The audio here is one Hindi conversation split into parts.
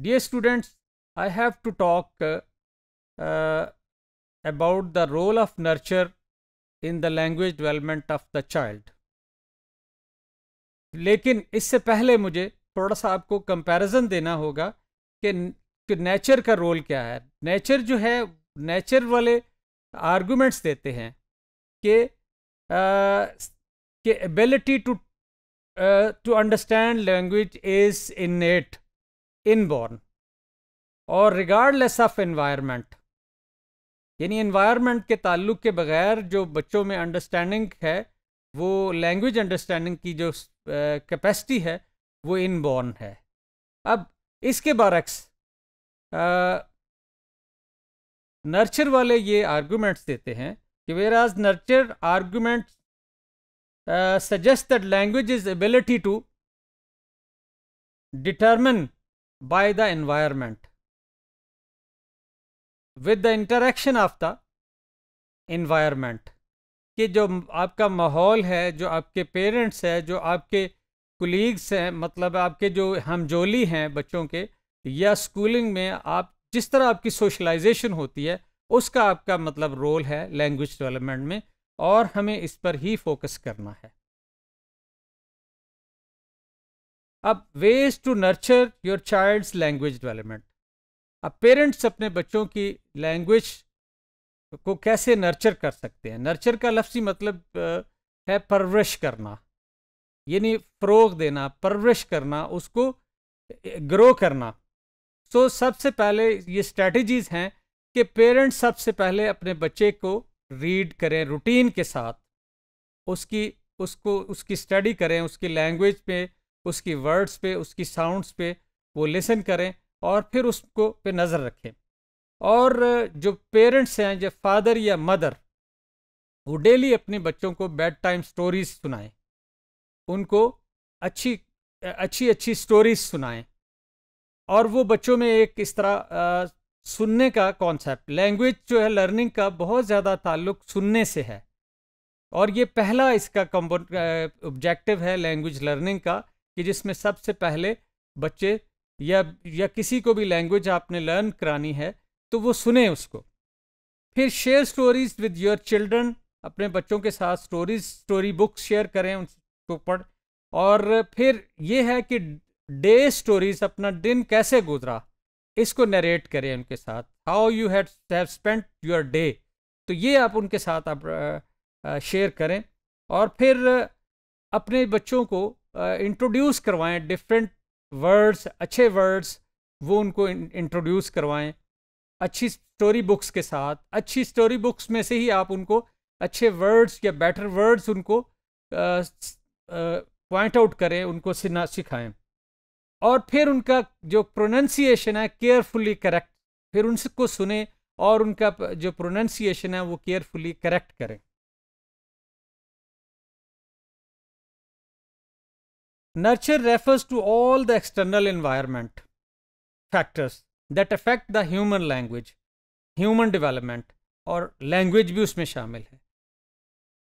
Dear students, I have to talk uh, about the role of nurture in the language development of the child. लेकिन इससे पहले मुझे थोड़ा सा आपको कंपैरिजन देना होगा कि नेचर का रोल क्या है नेचर जो है नेचर वाले आर्गुमेंट्स देते हैं कि कि ability to to understand language is innate inborn और रिगार्डलेस ऑफ एनवायरनमेंट यानी एनवायरनमेंट के ताल्लुक के बगैर जो बच्चों में अंडरस्टैंडिंग है वो लैंग्वेज अंडरस्टैंडिंग की जो कैपेसिटी है वो इनबॉर्न है अब इसके बारक्स नर्चर वाले ये आर्गुमेंट्स देते हैं कि whereas nurture argument suggest that language is ability to determine by the environment. With the interaction of the environment. कि जो आपका माहौल है जो आपके पेरेंट्स है जो आपके कुलीग्स हैं मतलब आपके जो हमजोली हैं बच्चों के या स्कूलिंग में आप जिस तरह आपकी सोशलाइजेशन होती है उसका आपका मतलब रोल है लैंग्वेज डेवलपमेंट में और हमें इस पर ही फोकस करना है अब ways to nurture your child's language development अब पेरेंट्स अपने बच्चों की लैंग्वेज को कैसे नर्चर कर सकते हैं नर्चर का लफ्ज़ी मतलब है परवरिश करना यानी फ़रोग देना परवरिश करना उसको ग्रो करना सो so, सबसे पहले ये स्ट्रेटजीज़ हैं कि पेरेंट्स सबसे पहले अपने बच्चे को रीड करें रूटीन के साथ उसकी उसको उसकी स्टडी करें उसकी लैंग्वेज पे उसकी वर्ड्स पे उसकी साउंड्स पे वो लिसन करें और फिर उसको पे नज़र रखें और जो पेरेंट्स हैं जो फादर या मदर वो डेली अपने बच्चों को बेड टाइम स्टोरीज सुनाएं उनको अच्छी अच्छी अच्छी स्टोरीज सुनाएं और वो बच्चों में एक इस तरह आ, सुनने का कॉन्सेप्ट लैंग्वेज जो है लर्निंग का बहुत ज़्यादा ताल्लुक सुनने से है और ये पहला इसका ऑब्जेक्टिव है लैंग्वेज लर्निंग का कि जिसमें सबसे पहले बच्चे या या किसी को भी लैंग्वेज आपने लर्न करानी है तो वो सुने उसको फिर share stories with your children अपने बच्चों के साथ स्टोरीज स्टोरी बुक्स शेयर करें उनको पढ़ और फिर ये है कि डे स्टोरीज अपना दिन कैसे गुजरा इसको नरेट करें उनके साथ how you had have spent your day तो ये आप उनके साथ आप शेयर करें और फिर अपने बच्चों को इंट्रोड्यूस करवाएं डिफरेंट वर्ड्स अच्छे वर्ड्स वो उनको इंट्रोड्यूस करवाएं अच्छी स्टोरी बुक्स के साथ अच्छी स्टोरी बुक्स में से ही आप उनको अच्छे वर्ड्स या बेटर वर्ड्स उनको पॉइंट आउट करें उनको सिना सिखाएं और फिर उनका जो प्रोनंसिएशन है केयरफुली करेक्ट फिर उनको सुने और उनका जो प्रोनंसिएशन है वो केयरफुली करेक्ट करें Nurture refers to all the external environment factors that affect the human language, human development और लैंग्वेज भी उसमें शामिल है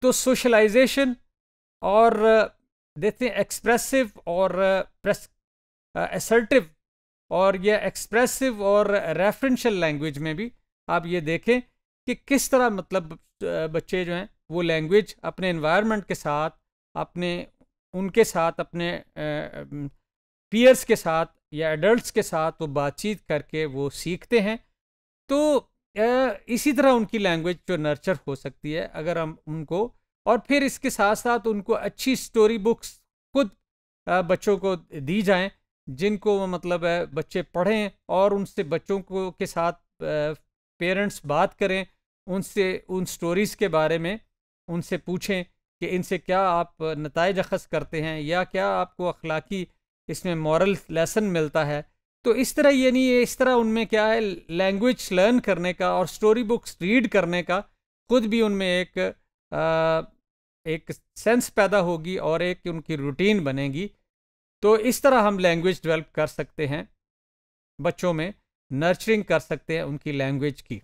तो सोशलाइजेशन और uh, देखते हैं एक्सप्रेसिव और प्रेस uh, एसर्टिव uh, और यह एक्सप्रेसिव और रेफरेंशियल लैंग्वेज में भी आप ये देखें कि किस तरह मतलब बच्चे जो हैं वो लैंग्वेज अपने इन्वायरमेंट के साथ अपने उनके साथ अपने पीयर्स के साथ या एडल्ट्स के साथ वो बातचीत करके वो सीखते हैं तो इसी तरह उनकी लैंग्वेज जो नर्चर हो सकती है अगर हम उनको और फिर इसके साथ साथ उनको अच्छी स्टोरी बुक्स खुद बच्चों को दी जाएं जिनको मतलब बच्चे पढ़ें और उनसे बच्चों को के साथ पेरेंट्स बात करें उनसे उन स्टोरीज़ के बारे में उनसे पूछें कि इनसे क्या आप नतज अखस करते हैं या क्या आपको अखलाकी इसमें मॉरल लेसन मिलता है तो इस तरह ये नहीं है इस तरह उनमें क्या है लैंग्वेज लर्न करने का और स्टोरी बुक्स रीड करने का खुद भी उनमें एक आ, एक सेंस पैदा होगी और एक उनकी रूटीन बनेगी तो इस तरह हम लैंग्वेज डेवलप कर सकते हैं बच्चों में नर्चरिंग कर सकते हैं उनकी लैंग्वेज की